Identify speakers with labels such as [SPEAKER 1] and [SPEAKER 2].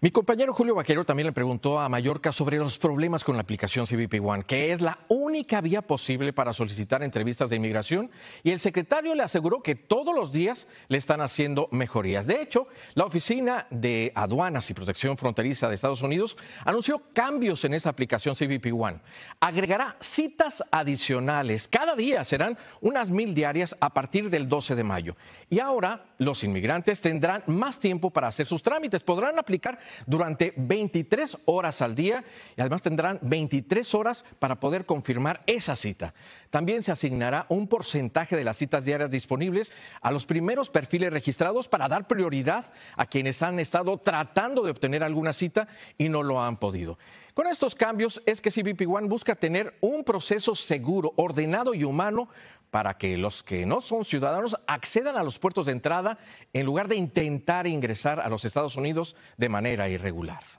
[SPEAKER 1] Mi compañero Julio Vaquero también le preguntó a Mallorca sobre los problemas con la aplicación CBP One, que es la única vía posible para solicitar entrevistas de inmigración, y el secretario le aseguró que todos los días le están haciendo mejorías. De hecho, la Oficina de Aduanas y Protección Fronteriza de Estados Unidos anunció cambios en esa aplicación CBP One. Agregará citas adicionales. Cada día serán unas mil diarias a partir del 12 de mayo. Y ahora los inmigrantes tendrán más tiempo para hacer sus trámites. Podrán aplicar durante 23 horas al día y además tendrán 23 horas para poder confirmar esa cita. También se asignará un porcentaje de las citas diarias disponibles a los primeros perfiles registrados para dar prioridad a quienes han estado tratando de obtener alguna cita y no lo han podido. Con estos cambios es que CBP One busca tener un proceso seguro, ordenado y humano para que los que no son ciudadanos accedan a los puertos de entrada en lugar de intentar ingresar a los Estados Unidos de manera irregular.